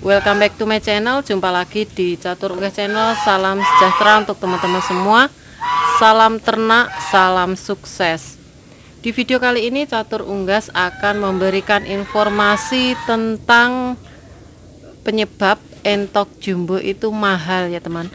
Welcome back to my channel, jumpa lagi di Catur Unggas Channel Salam sejahtera untuk teman-teman semua Salam ternak, salam sukses Di video kali ini Catur Unggas akan memberikan informasi tentang penyebab entok jumbo itu mahal ya teman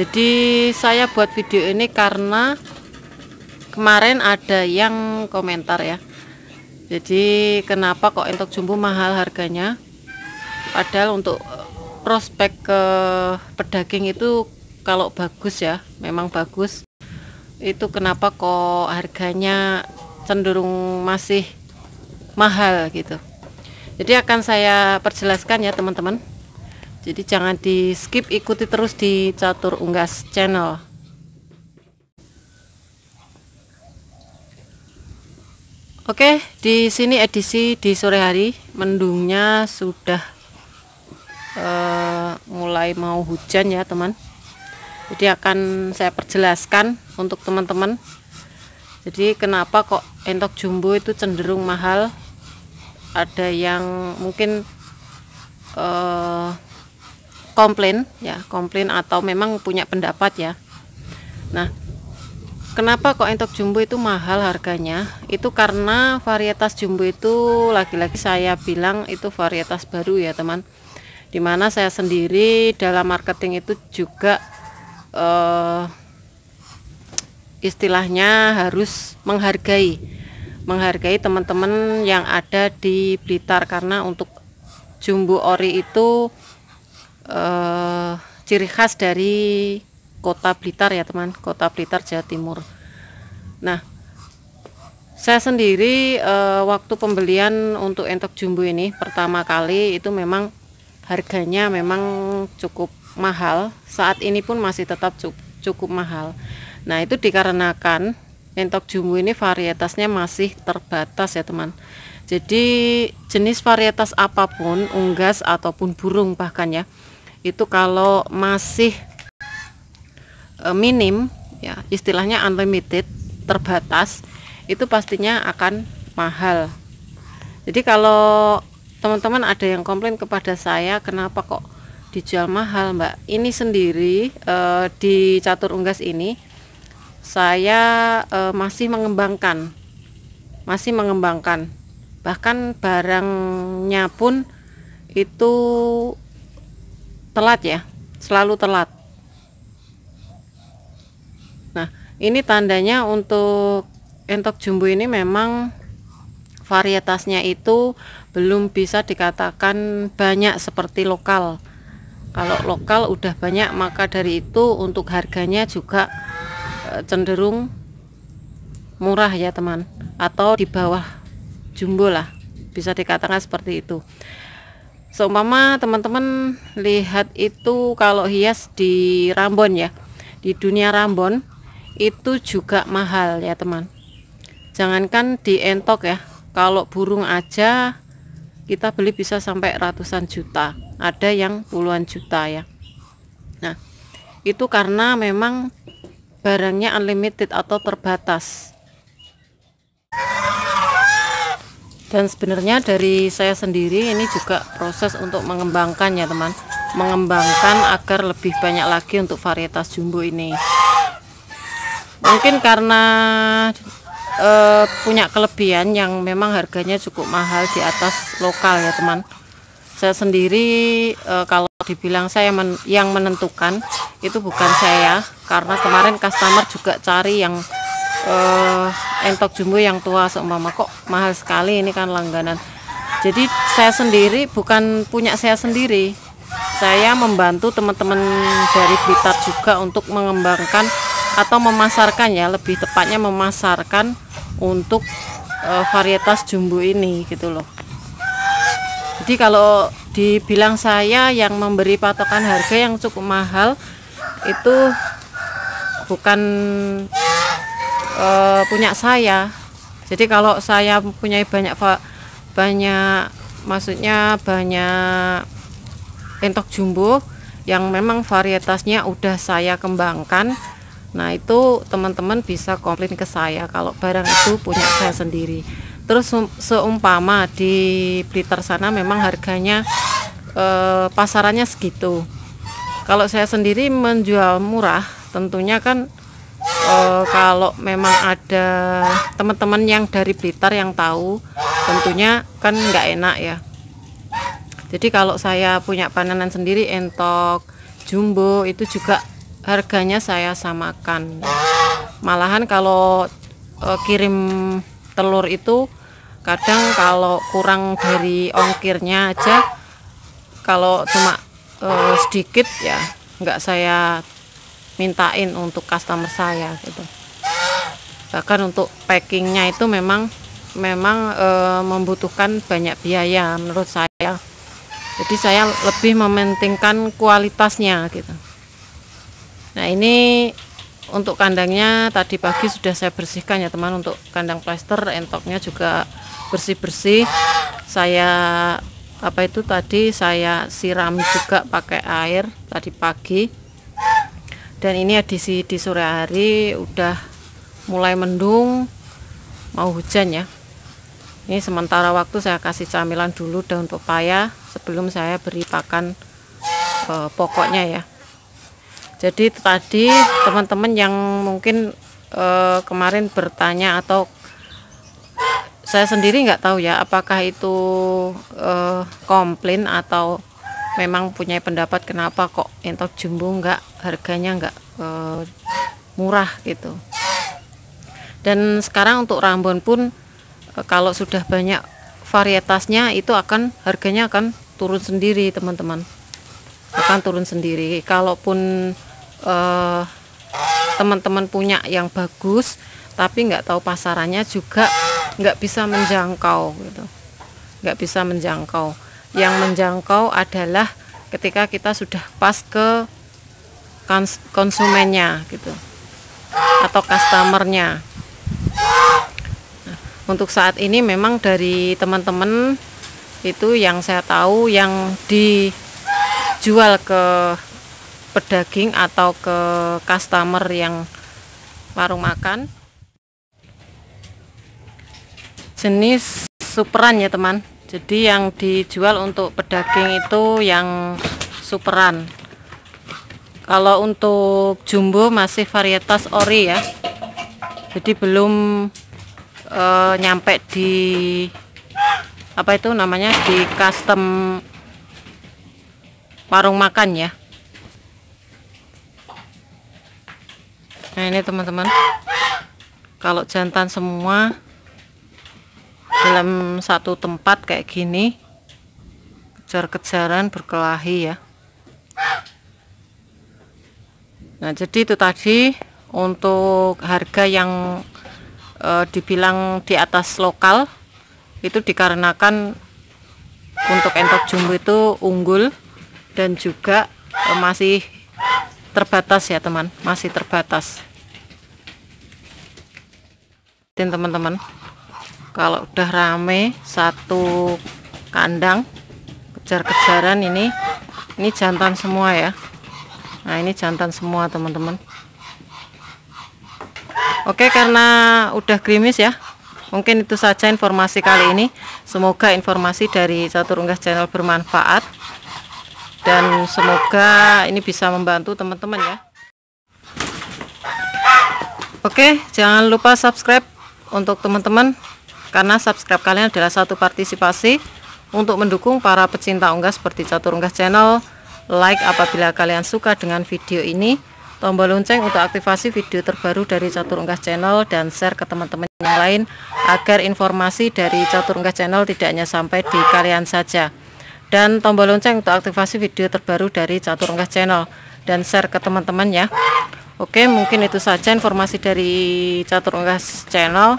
Jadi saya buat video ini karena kemarin ada yang komentar ya Jadi kenapa kok entok jumbo mahal harganya padahal untuk eh, prospek ke pedaging itu kalau bagus ya memang bagus itu kenapa kok harganya cenderung masih mahal gitu jadi akan saya perjelaskan ya teman-teman jadi jangan di skip ikuti terus di catur unggas channel Oke, di sini edisi di sore hari mendungnya sudah Eh, mulai mau hujan ya teman jadi akan saya perjelaskan untuk teman-teman jadi kenapa kok entok jumbo itu cenderung mahal ada yang mungkin eh, komplain ya komplain atau memang punya pendapat ya nah kenapa kok entok jumbo itu mahal harganya itu karena varietas jumbo itu lagi-lagi saya bilang itu varietas baru ya teman dimana saya sendiri dalam marketing itu juga uh, istilahnya harus menghargai menghargai teman-teman yang ada di Blitar karena untuk jumbo ori itu uh, ciri khas dari kota Blitar ya teman kota Blitar Jawa Timur nah saya sendiri eh, waktu pembelian untuk entok jumbo ini pertama kali itu memang harganya memang cukup mahal saat ini pun masih tetap cukup, cukup mahal nah itu dikarenakan entok jumbo ini varietasnya masih terbatas ya teman jadi jenis varietas apapun unggas ataupun burung bahkan ya itu kalau masih e, minim ya istilahnya unlimited terbatas itu pastinya akan mahal jadi kalau teman-teman ada yang komplain kepada saya kenapa kok dijual mahal mbak ini sendiri e, di catur unggas ini saya e, masih mengembangkan masih mengembangkan bahkan barangnya pun itu telat ya selalu telat nah ini tandanya untuk entok jumbo ini memang varietasnya itu belum bisa dikatakan banyak seperti lokal kalau lokal udah banyak maka dari itu untuk harganya juga e, cenderung murah ya teman atau di bawah jumbo lah bisa dikatakan seperti itu seumpama teman-teman lihat itu kalau hias di Rambon ya di dunia Rambon itu juga mahal ya teman jangankan di entok ya kalau burung aja kita beli bisa sampai ratusan juta ada yang puluhan juta ya nah itu karena memang barangnya unlimited atau terbatas dan sebenarnya dari saya sendiri ini juga proses untuk mengembangkan ya teman mengembangkan agar lebih banyak lagi untuk varietas jumbo ini mungkin karena uh, punya kelebihan yang memang harganya cukup mahal di atas lokal ya teman saya sendiri uh, kalau dibilang saya men yang menentukan itu bukan saya karena kemarin customer juga cari yang uh, entok jumbo yang tua seumpama kok mahal sekali ini kan langganan jadi saya sendiri bukan punya saya sendiri saya membantu teman-teman dari Blitar juga untuk mengembangkan atau memasarkan ya lebih tepatnya memasarkan untuk uh, varietas jumbo ini gitu loh jadi kalau dibilang saya yang memberi patokan harga yang cukup mahal itu bukan uh, punya saya jadi kalau saya punya banyak banyak maksudnya banyak entok jumbo yang memang varietasnya udah saya kembangkan Nah itu teman-teman bisa komplain ke saya kalau barang itu punya saya sendiri. Terus seumpama di Blitar sana memang harganya eh, pasarannya segitu. Kalau saya sendiri menjual murah, tentunya kan eh, kalau memang ada teman-teman yang dari Blitar yang tahu, tentunya kan nggak enak ya. Jadi kalau saya punya panenan sendiri entok, jumbo itu juga harganya saya samakan malahan kalau e, kirim telur itu kadang kalau kurang dari ongkirnya aja kalau cuma e, sedikit ya nggak saya mintain untuk customer saya gitu bahkan untuk packingnya itu memang memang e, membutuhkan banyak biaya menurut saya jadi saya lebih mementingkan kualitasnya gitu ini untuk kandangnya tadi pagi sudah saya bersihkan ya teman untuk kandang plester entoknya juga bersih-bersih saya apa itu tadi saya siram juga pakai air tadi pagi dan ini edisi di sore hari udah mulai mendung mau hujan ya ini sementara waktu saya kasih camilan dulu daun pepaya sebelum saya beri pakan eh, pokoknya ya jadi tadi teman-teman yang mungkin eh, kemarin bertanya atau saya sendiri nggak tahu ya apakah itu eh, komplain atau memang punya pendapat kenapa kok entok jumbo nggak harganya nggak eh, murah gitu dan sekarang untuk rambon pun kalau sudah banyak varietasnya itu akan harganya akan turun sendiri teman-teman akan turun sendiri kalaupun Eh, teman-teman uh, punya yang bagus tapi nggak tahu pasarannya juga nggak bisa menjangkau gitu nggak bisa menjangkau yang menjangkau adalah ketika kita sudah pas ke konsumennya gitu atau customernya nah, untuk saat ini memang dari teman-teman itu yang saya tahu yang dijual ke pedaging atau ke customer yang warung makan jenis superan ya teman jadi yang dijual untuk pedaging itu yang superan kalau untuk jumbo masih varietas ori ya jadi belum e, nyampe di apa itu namanya di custom warung makan ya nah ini teman-teman kalau jantan semua dalam satu tempat kayak gini kejar-kejaran berkelahi ya nah jadi itu tadi untuk harga yang e, dibilang di atas lokal itu dikarenakan untuk entok jumbo itu unggul dan juga e, masih terbatas ya teman masih terbatas teman-teman kalau udah rame satu kandang kejar-kejaran ini ini jantan semua ya nah ini jantan semua teman-teman oke karena udah grimis ya mungkin itu saja informasi kali ini semoga informasi dari catur unggas channel bermanfaat dan semoga ini bisa membantu teman-teman ya oke jangan lupa subscribe untuk teman-teman karena subscribe kalian adalah satu partisipasi untuk mendukung para pecinta unggas seperti Catur Unggas Channel. Like apabila kalian suka dengan video ini, tombol lonceng untuk aktivasi video terbaru dari Catur Unggas Channel dan share ke teman-teman yang lain agar informasi dari Catur Unggas Channel tidak hanya sampai di kalian saja. Dan tombol lonceng untuk aktivasi video terbaru dari Catur Unggas Channel dan share ke teman-teman ya. Oke mungkin itu saja informasi dari catur unggas channel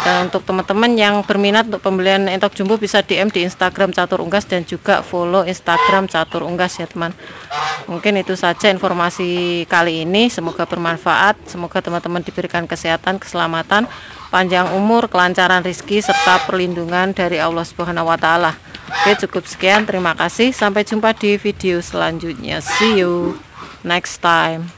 dan untuk teman-teman yang berminat untuk pembelian entok jumbo bisa DM di Instagram Catur Unggas dan juga follow Instagram Catur Unggas ya teman. Mungkin itu saja informasi kali ini. Semoga bermanfaat. Semoga teman-teman diberikan kesehatan, keselamatan, panjang umur, kelancaran rezeki serta perlindungan dari Allah Subhanahu wa taala. Oke, cukup sekian. Terima kasih. Sampai jumpa di video selanjutnya. See you next time.